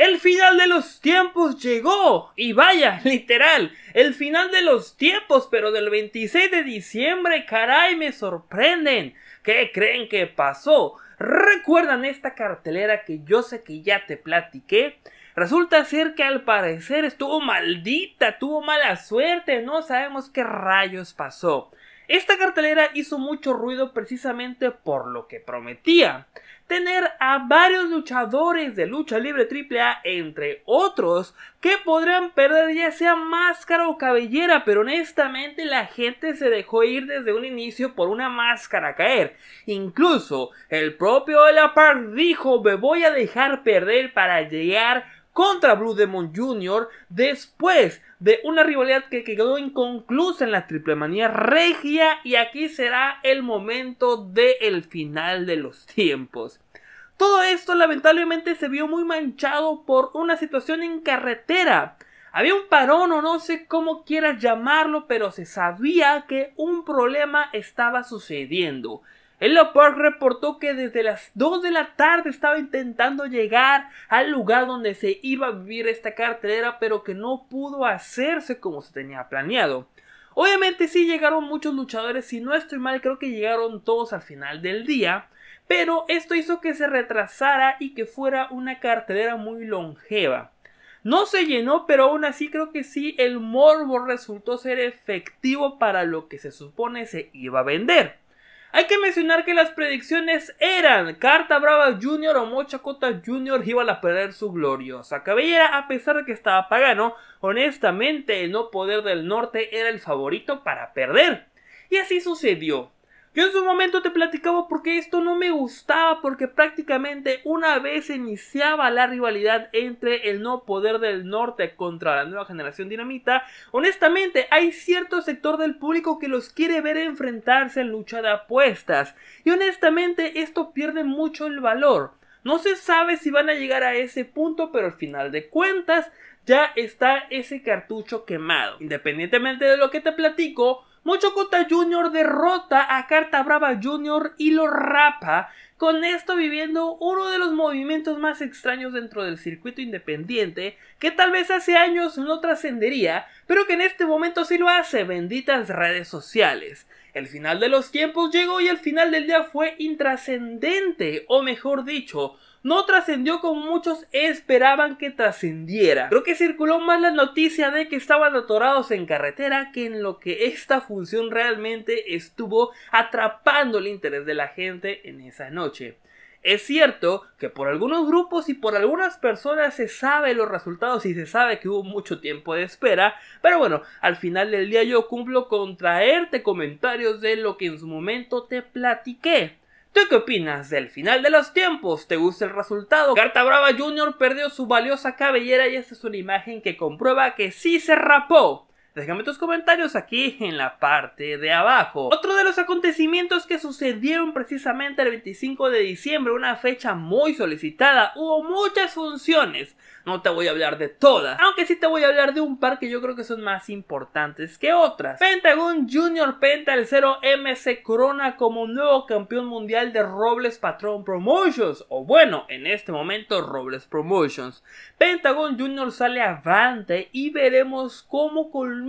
El final de los tiempos llegó. Y vaya, literal, el final de los tiempos, pero del 26 de diciembre, caray, me sorprenden. ¿Qué creen que pasó? ¿Recuerdan esta cartelera que yo sé que ya te platiqué? Resulta ser que al parecer estuvo maldita, tuvo mala suerte, no sabemos qué rayos pasó. Esta cartelera hizo mucho ruido precisamente por lo que prometía tener a varios luchadores de lucha libre AAA, entre otros, que podrían perder ya sea máscara o cabellera, pero honestamente la gente se dejó ir desde un inicio por una máscara caer. Incluso el propio Ola Par dijo, me voy a dejar perder para llegar contra Blue Demon Jr. después de una rivalidad que quedó inconclusa en la triple manía regia y aquí será el momento del final de los tiempos. Todo esto lamentablemente se vio muy manchado por una situación en carretera. Había un parón o no sé cómo quieras llamarlo, pero se sabía que un problema estaba sucediendo. El Park reportó que desde las 2 de la tarde estaba intentando llegar al lugar donde se iba a vivir esta cartelera, pero que no pudo hacerse como se tenía planeado. Obviamente sí llegaron muchos luchadores, si no estoy mal creo que llegaron todos al final del día, pero esto hizo que se retrasara y que fuera una cartelera muy longeva. No se llenó, pero aún así creo que sí el morbo resultó ser efectivo para lo que se supone se iba a vender. Hay que mencionar que las predicciones eran Carta Brava Jr. o Mocha Cota Jr. iban a perder su gloriosa cabellera a pesar de que estaba pagano. Honestamente, el no poder del norte era el favorito para perder. Y así sucedió. Yo en su momento te platicaba porque esto no me gustaba, porque prácticamente una vez iniciaba la rivalidad entre el no poder del norte contra la nueva generación dinamita, honestamente hay cierto sector del público que los quiere ver enfrentarse en lucha de apuestas, y honestamente esto pierde mucho el valor. No se sabe si van a llegar a ese punto, pero al final de cuentas ya está ese cartucho quemado. Independientemente de lo que te platico, mucho Cota Jr. derrota a Carta Brava Jr. y lo rapa, con esto viviendo uno de los movimientos más extraños dentro del circuito independiente, que tal vez hace años no trascendería, pero que en este momento sí lo hace, benditas redes sociales. El final de los tiempos llegó y el final del día fue intrascendente, o mejor dicho, no trascendió como muchos esperaban que trascendiera. Creo que circuló más la noticia de que estaban atorados en carretera que en lo que esta función realmente estuvo atrapando el interés de la gente en esa noche. Es cierto que por algunos grupos y por algunas personas se sabe los resultados y se sabe que hubo mucho tiempo de espera, pero bueno, al final del día yo cumplo con traerte comentarios de lo que en su momento te platiqué. ¿Tú qué opinas del final de los tiempos? ¿Te gusta el resultado? Carta Brava Jr. perdió su valiosa cabellera y esta es una imagen que comprueba que sí se rapó. Déjame tus comentarios aquí en la parte de abajo. Otro de los acontecimientos que sucedieron precisamente el 25 de diciembre, una fecha muy solicitada, hubo muchas funciones. No te voy a hablar de todas, aunque sí te voy a hablar de un par que yo creo que son más importantes que otras. Pentagon Jr. Penta el 0 MC corona como nuevo campeón mundial de Robles Patrón Promotions, o bueno, en este momento Robles Promotions. Pentagon Jr. sale avante y veremos cómo con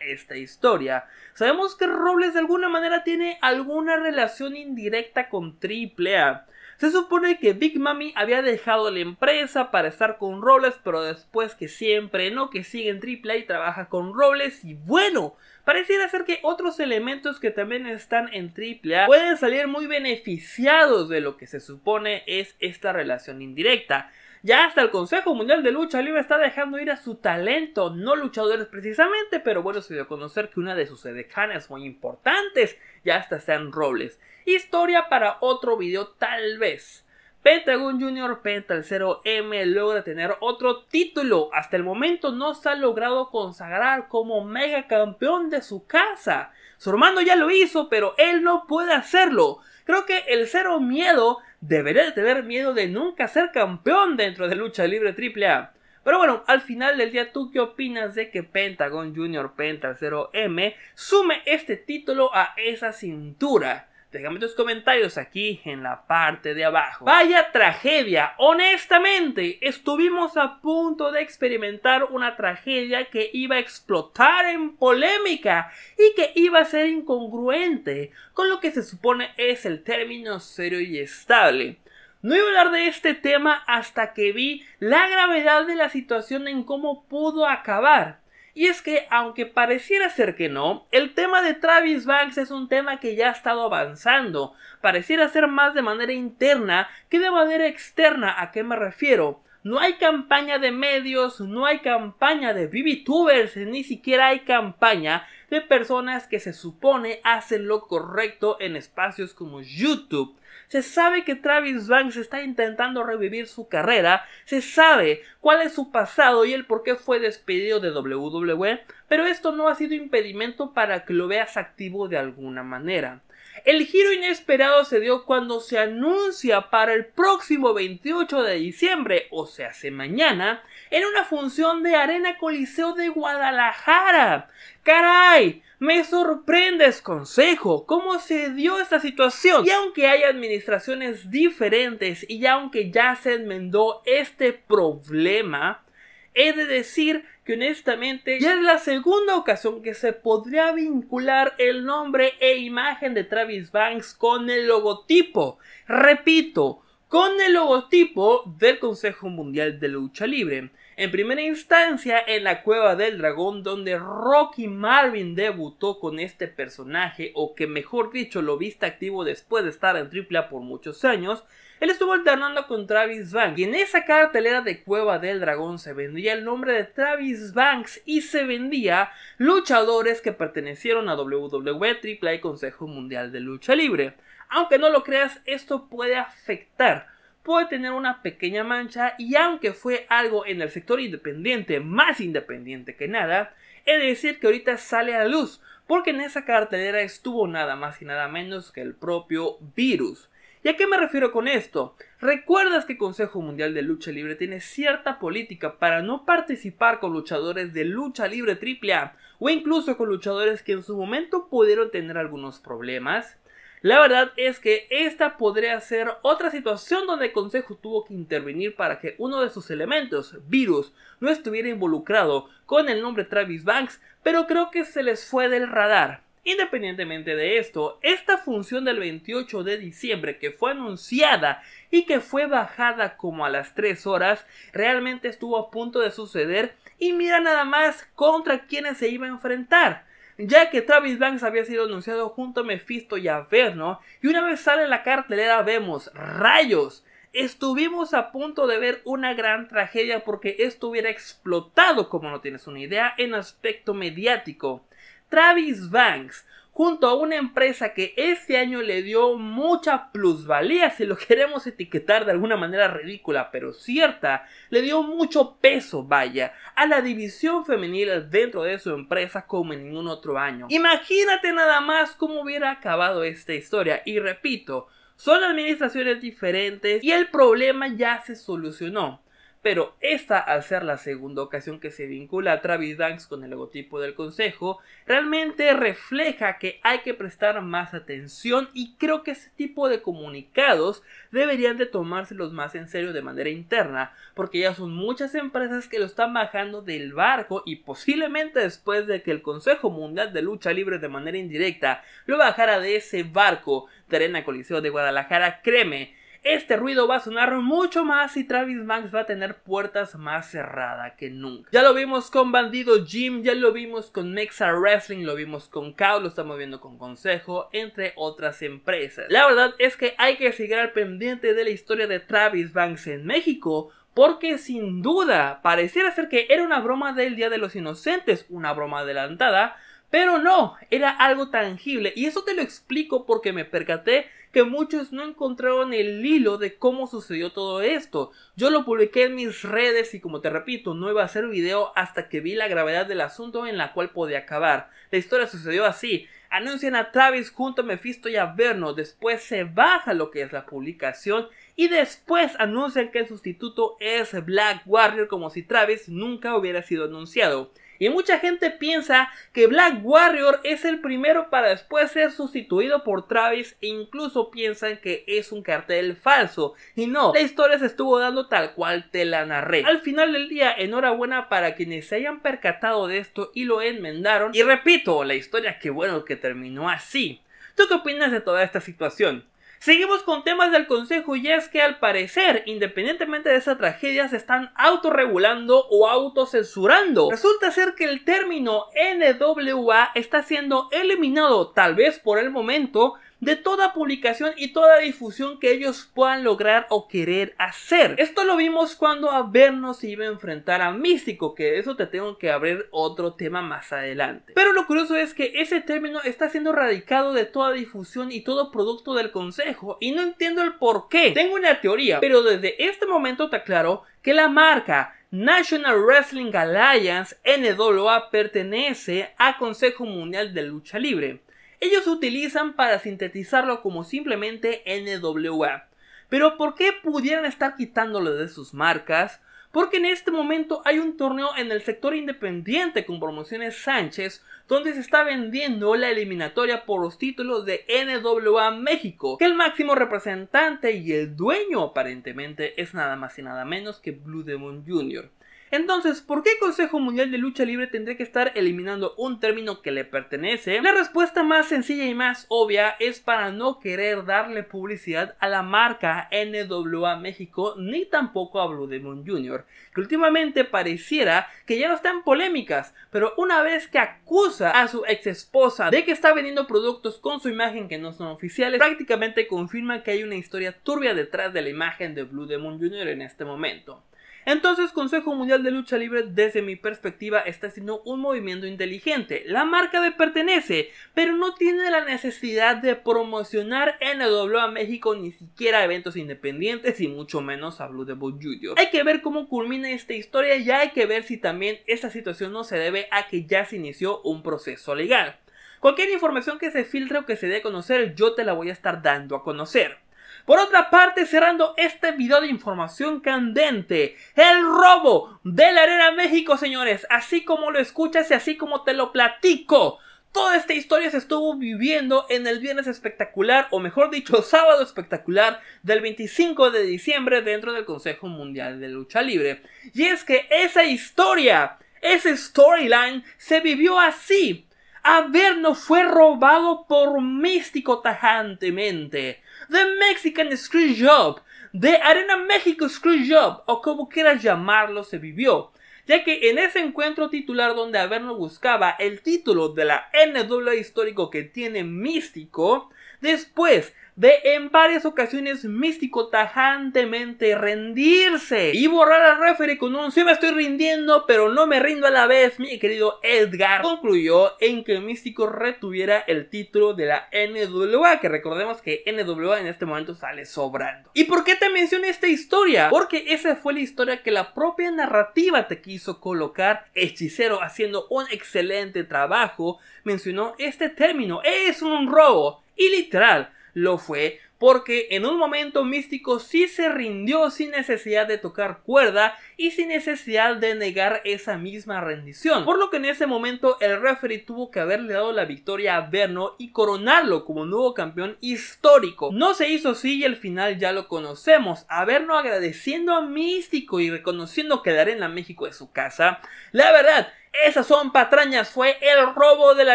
esta historia. Sabemos que Robles de alguna manera tiene alguna relación indirecta con Triple A. Se supone que Big Mami había dejado la empresa para estar con Robles, pero después que siempre no, que sigue en AAA y trabaja con Robles y bueno, Pareciera ser que otros elementos que también están en AAA pueden salir muy beneficiados de lo que se supone es esta relación indirecta. Ya hasta el Consejo Mundial de Lucha Libre está dejando ir a su talento, no luchadores precisamente, pero bueno, se dio a conocer que una de sus edecanes muy importantes ya hasta sean Robles. Historia para otro video tal vez. Pentagon Junior Pental 0M logra tener otro título. Hasta el momento no se ha logrado consagrar como mega campeón de su casa. Su hermano ya lo hizo, pero él no puede hacerlo. Creo que el cero miedo debería de tener miedo de nunca ser campeón dentro de lucha libre AAA. Pero bueno, al final del día, ¿tú qué opinas de que Pentagon Junior Pental 0M sume este título a esa cintura? Déjame tus comentarios aquí en la parte de abajo. Vaya tragedia. Honestamente, estuvimos a punto de experimentar una tragedia que iba a explotar en polémica y que iba a ser incongruente con lo que se supone es el término serio y estable. No iba a hablar de este tema hasta que vi la gravedad de la situación en cómo pudo acabar. Y es que, aunque pareciera ser que no, el tema de Travis Banks es un tema que ya ha estado avanzando, pareciera ser más de manera interna que de manera externa. ¿A qué me refiero? No hay campaña de medios, no hay campaña de VTubers, ni siquiera hay campaña de personas que se supone hacen lo correcto en espacios como YouTube. Se sabe que Travis Banks está intentando revivir su carrera, se sabe cuál es su pasado y el por qué fue despedido de WWE, pero esto no ha sido impedimento para que lo veas activo de alguna manera. El giro inesperado se dio cuando se anuncia para el próximo 28 de diciembre, o sea, hace mañana, en una función de Arena Coliseo de Guadalajara. ¡Caray! Me sorprendes, consejo, cómo se dio esta situación. Y aunque hay administraciones diferentes y aunque ya se enmendó este problema, He de decir que honestamente ya es la segunda ocasión que se podría vincular el nombre e imagen de Travis Banks con el logotipo. Repito, con el logotipo del Consejo Mundial de Lucha Libre. En primera instancia en la Cueva del Dragón donde Rocky Marvin debutó con este personaje o que mejor dicho lo viste activo después de estar en AAA por muchos años él estuvo alternando con Travis Banks y en esa cartelera de Cueva del Dragón se vendía el nombre de Travis Banks y se vendía luchadores que pertenecieron a WWE, e, AAA y Consejo Mundial de Lucha Libre. Aunque no lo creas, esto puede afectar puede tener una pequeña mancha y aunque fue algo en el sector independiente, más independiente que nada, es decir que ahorita sale a la luz, porque en esa cartelera estuvo nada más y nada menos que el propio virus. ¿Y a qué me refiero con esto? ¿Recuerdas que el Consejo Mundial de Lucha Libre tiene cierta política para no participar con luchadores de lucha libre AAA o incluso con luchadores que en su momento pudieron tener algunos problemas? La verdad es que esta podría ser otra situación donde el Consejo tuvo que intervenir para que uno de sus elementos, Virus, no estuviera involucrado con el nombre Travis Banks, pero creo que se les fue del radar. Independientemente de esto, esta función del 28 de diciembre que fue anunciada y que fue bajada como a las 3 horas, realmente estuvo a punto de suceder y mira nada más contra quienes se iba a enfrentar. Ya que Travis Banks había sido anunciado junto a Mephisto y Averno, y una vez sale la cartelera vemos rayos. Estuvimos a punto de ver una gran tragedia porque esto hubiera explotado, como no tienes una idea, en aspecto mediático. Travis Banks junto a una empresa que este año le dio mucha plusvalía, si lo queremos etiquetar de alguna manera ridícula pero cierta, le dio mucho peso, vaya, a la división femenil dentro de su empresa como en ningún otro año. Imagínate nada más cómo hubiera acabado esta historia, y repito, son administraciones diferentes y el problema ya se solucionó pero esta al ser la segunda ocasión que se vincula a Travis Banks con el logotipo del consejo, realmente refleja que hay que prestar más atención y creo que ese tipo de comunicados deberían de tomárselos más en serio de manera interna, porque ya son muchas empresas que lo están bajando del barco y posiblemente después de que el Consejo Mundial de Lucha Libre de manera indirecta lo bajara de ese barco de Coliseo de Guadalajara, créeme, este ruido va a sonar mucho más y Travis Banks va a tener puertas más cerradas que nunca. Ya lo vimos con Bandido Jim, ya lo vimos con Nexa Wrestling, lo vimos con Kao, lo estamos viendo con Consejo, entre otras empresas. La verdad es que hay que seguir al pendiente de la historia de Travis Banks en México porque sin duda pareciera ser que era una broma del Día de los Inocentes, una broma adelantada, pero no, era algo tangible. Y eso te lo explico porque me percaté que muchos no encontraron el hilo de cómo sucedió todo esto. Yo lo publiqué en mis redes y como te repito, no iba a hacer video hasta que vi la gravedad del asunto en la cual podía acabar. La historia sucedió así. Anuncian a Travis junto a Mephisto y a Verno, después se baja lo que es la publicación y después anuncian que el sustituto es Black Warrior como si Travis nunca hubiera sido anunciado. Y mucha gente piensa que Black Warrior es el primero para después ser sustituido por Travis e incluso piensan que es un cartel falso. Y no, la historia se estuvo dando tal cual te la narré. Al final del día, enhorabuena para quienes se hayan percatado de esto y lo enmendaron. Y repito, la historia que bueno que terminó así. ¿Tú qué opinas de toda esta situación? Seguimos con temas del Consejo y es que al parecer, independientemente de esa tragedia, se están autorregulando o autocensurando. Resulta ser que el término NWA está siendo eliminado, tal vez por el momento, de toda publicación y toda difusión que ellos puedan lograr o querer hacer. Esto lo vimos cuando Averno se iba a enfrentar a Místico, que de eso te tengo que abrir otro tema más adelante. Pero lo curioso es que ese término está siendo radicado de toda difusión y todo producto del consejo y no entiendo el por qué. Tengo una teoría, pero desde este momento te aclaro que la marca National Wrestling Alliance NWA pertenece a Consejo Mundial de Lucha Libre ellos utilizan para sintetizarlo como simplemente NWA. Pero ¿por qué pudieran estar quitándolo de sus marcas? Porque en este momento hay un torneo en el sector independiente con promociones Sánchez, donde se está vendiendo la eliminatoria por los títulos de NWA México, que el máximo representante y el dueño aparentemente es nada más y nada menos que Blue Demon Jr. Entonces, ¿por qué Consejo Mundial de Lucha Libre tendría que estar eliminando un término que le pertenece? La respuesta más sencilla y más obvia es para no querer darle publicidad a la marca NWA México ni tampoco a Blue Demon Jr., que últimamente pareciera que ya no está en polémicas, pero una vez que acusa a su ex esposa de que está vendiendo productos con su imagen que no son oficiales, prácticamente confirma que hay una historia turbia detrás de la imagen de Blue Demon Jr. en este momento. Entonces, Consejo Mundial de Lucha Libre, desde mi perspectiva, está haciendo un movimiento inteligente. La marca le pertenece, pero no tiene la necesidad de promocionar en el a México ni siquiera eventos independientes y mucho menos a Blue Devil Jr. Hay que ver cómo culmina esta historia y hay que ver si también esta situación no se debe a que ya se inició un proceso legal. Cualquier información que se filtre o que se dé a conocer, yo te la voy a estar dando a conocer. Por otra parte, cerrando este video de información candente, el robo de la Arena México, señores, así como lo escuchas y así como te lo platico. Toda esta historia se estuvo viviendo en el viernes espectacular, o mejor dicho, sábado espectacular del 25 de diciembre dentro del Consejo Mundial de Lucha Libre. Y es que esa historia, ese storyline, se vivió así. A ver, no fue robado por místico tajantemente. The Mexican Screwjob, The Arena México Job. o como quieras llamarlo, se vivió. Ya que en ese encuentro titular donde Averno buscaba el título de la NWA histórico que tiene Místico, después de en varias ocasiones místico tajantemente rendirse y borrar al referee con un sí me estoy rindiendo pero no me rindo a la vez mi querido Edgar concluyó en que místico retuviera el título de la NWA que recordemos que NWA en este momento sale sobrando y por qué te mencioné esta historia porque esa fue la historia que la propia narrativa te quiso colocar hechicero haciendo un excelente trabajo mencionó este término es un robo y literal lo fue, porque en un momento místico sí se rindió sin necesidad de tocar cuerda y sin necesidad de negar esa misma rendición, por lo que en ese momento el referee tuvo que haberle dado la victoria a Verno y coronarlo como nuevo campeón histórico. No se hizo así y el final ya lo conocemos, a Verno agradeciendo a Místico y reconociendo que la Arena México es su casa. La verdad, esas son patrañas, fue el robo de la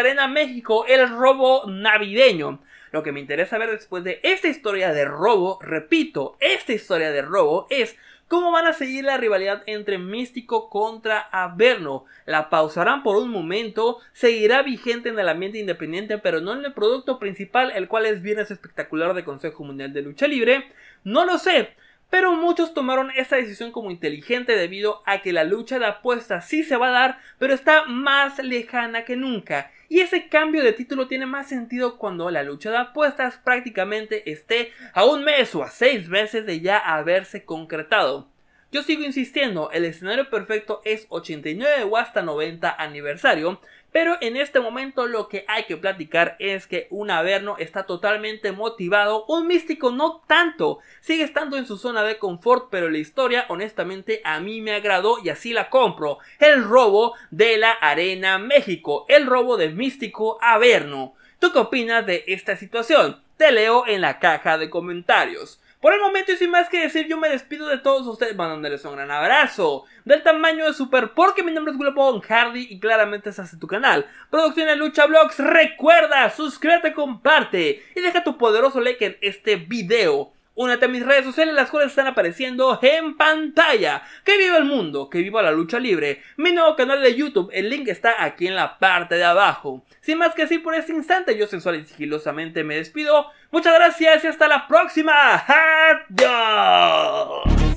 Arena México, el robo navideño. Lo que me interesa ver después de esta historia de robo, repito, esta historia de robo es ¿Cómo van a seguir la rivalidad entre Místico contra Averno? ¿La pausarán por un momento? ¿Seguirá vigente en el ambiente independiente, pero no en el producto principal, el cual es Viernes Espectacular de Consejo Mundial de Lucha Libre? No lo sé. Pero muchos tomaron esta decisión como inteligente debido a que la lucha de apuestas sí se va a dar, pero está más lejana que nunca. Y ese cambio de título tiene más sentido cuando la lucha de apuestas prácticamente esté a un mes o a seis meses de ya haberse concretado. Yo sigo insistiendo, el escenario perfecto es 89 o hasta 90 aniversario, pero en este momento lo que hay que platicar es que un Averno está totalmente motivado, un místico no tanto, sigue estando en su zona de confort, pero la historia honestamente a mí me agradó y así la compro. El robo de la Arena México, el robo de místico Averno. ¿Tú qué opinas de esta situación? Te leo en la caja de comentarios. Por el momento y sin más que decir, yo me despido de todos ustedes mandándoles un gran abrazo del tamaño de Super porque mi nombre es Gulapodon Hardy y claramente es en tu canal. Producciones Lucha Blogs, recuerda, suscríbete, comparte y deja tu poderoso like en este video. Únete a mis redes sociales, las cuales están apareciendo en pantalla. ¡Que viva el mundo! ¡Que viva la lucha libre! Mi nuevo canal de YouTube, el link está aquí en la parte de abajo. Sin más que decir por este instante, yo sensual y sigilosamente me despido. Muchas gracias y hasta la próxima. ¡Adiós!